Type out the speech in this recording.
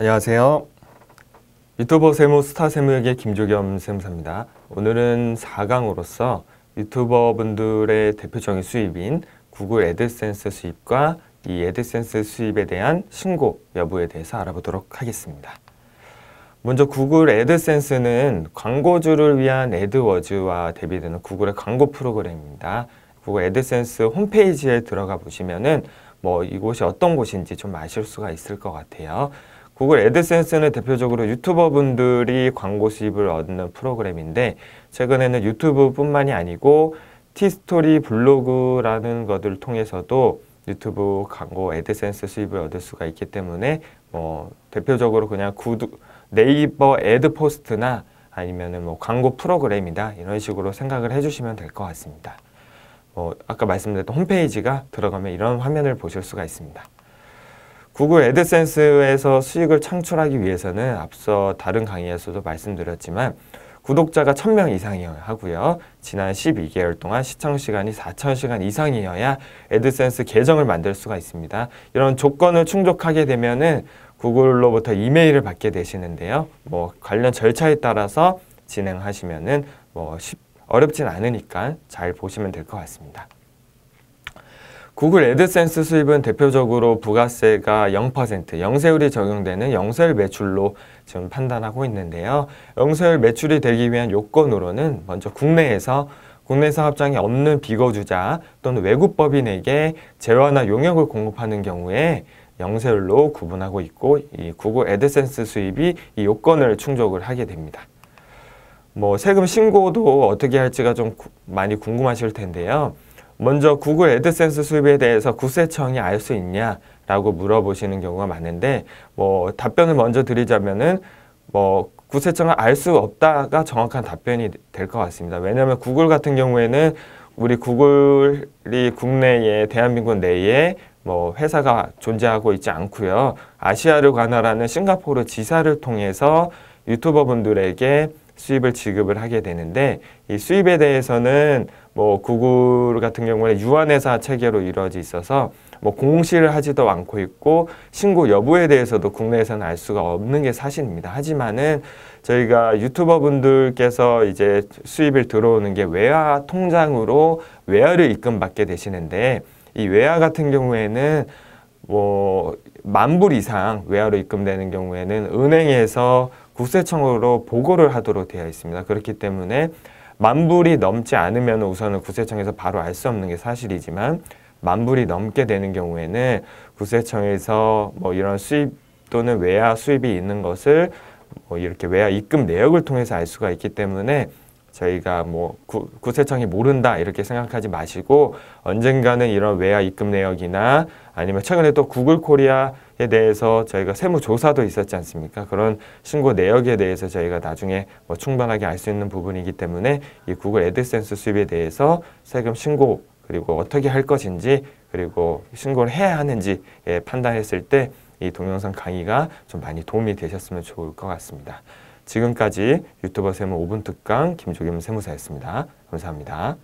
안녕하세요. 유튜버 세무 스타 세무에게 김조겸 세무사입니다. 오늘은 4강으로서 유튜버 분들의 대표적인 수입인 구글 애드센스 수입과 이 애드센스 수입에 대한 신고 여부에 대해서 알아보도록 하겠습니다. 먼저 구글 애드센스는 광고주를 위한 애드워즈와 대비되는 구글의 광고 프로그램입니다. 구글 애드센스 홈페이지에 들어가 보시면은 뭐 이곳이 어떤 곳인지 좀 아실 수가 있을 것 같아요. 구글 애드센스는 대표적으로 유튜버 분들이 광고 수입을 얻는 프로그램인데 최근에는 유튜브뿐만이 아니고 티스토리 블로그라는 것을 통해서도 유튜브 광고 애드센스 수입을 얻을 수가 있기 때문에 뭐 대표적으로 그냥 구두, 네이버 애드 포스트나 아니면뭐 광고 프로그램이다 이런 식으로 생각을 해주시면 될 것 같습니다. 뭐 아까 말씀드렸던 홈페이지가 들어가면 이런 화면을 보실 수가 있습니다. 구글 애드센스에서 수익을 창출하기 위해서는 앞서 다른 강의에서도 말씀드렸지만 구독자가 1000명 이상이어야 하고요. 지난 12개월 동안 시청시간이 4000시간 이상이어야 애드센스 계정을 만들 수가 있습니다. 이런 조건을 충족하게 되면 은 구글로부터 이메일을 받게 되시는데요. 뭐 관련 절차에 따라서 진행하시면 은뭐 어렵진 않으니까 잘 보시면 될 것 같습니다. 구글 애드센스 수입은 대표적으로 부가세가 0%, 영세율이 적용되는 영세율 매출로 지금 판단하고 있는데요. 영세율 매출이 되기 위한 요건으로는 먼저 국내에서 국내 사업장이 없는 비거주자 또는 외국 법인에게 재화나 용역을 공급하는 경우에 영세율로 구분하고 있고 이 구글 애드센스 수입이 이 요건을 충족을 하게 됩니다. 뭐 세금 신고도 어떻게 할지가 좀 많이 궁금하실 텐데요. 먼저 구글 애드센스 수입에 대해서 구세청이알 수 있냐라고 물어보시는 경우가 많은데 뭐 답변을 먼저 드리자면은 뭐구세청은알 수 없다가 정확한 답변이 될 것 같습니다. 왜냐하면 구글 같은 경우에는 우리 구글이 국내에 대한민국 내에 뭐 회사가 존재하고 있지 않고요. 아시아를 관할하는 싱가포르 지사를 통해서 유튜버분들에게 수입을 지급을 하게 되는데 이 수입에 대해서는 뭐 구글 같은 경우에 유한회사 체계로 이루어져 있어서 뭐 공시를 하지도 않고 있고 신고 여부에 대해서도 국내에서는 알 수가 없는 게 사실입니다. 하지만은 저희가 유튜버 분들께서 이제 수입을 들어오는 게 외화 통장으로 외화를 입금받게 되시는데 이 외화 같은 경우에는 뭐 만불 이상 외화로 입금되는 경우에는 은행에서 구세청으로 보고를 하도록 되어 있습니다. 그렇기 때문에 만불이 넘지 않으면 우선은 국세청에서 바로 알 수 없는 게 사실이지만 만불이 넘게 되는 경우에는 국세청에서 뭐 이런 수입 또는 외화 수입이 있는 것을 뭐 이렇게 외화 입금 내역을 통해서 알 수가 있기 때문에 저희가 뭐 구, 세청이 모른다 이렇게 생각하지 마시고 언젠가는 이런 외화 입금 내역이나 아니면 최근에 또 구글 코리아에 대해서 저희가 세무 조사도 있었지 않습니까? 그런 신고 내역에 대해서 저희가 나중에 뭐 충분하게 알 수 있는 부분이기 때문에 이 구글 애드센스 수입에 대해서 세금 신고 그리고 어떻게 할 것인지 그리고 신고를 해야 하는지 판단했을 때 이 동영상 강의가 좀 많이 도움이 되셨으면 좋을 것 같습니다. 지금까지 유튜버 세무 5분 특강 김조겸 세무사였습니다. 감사합니다.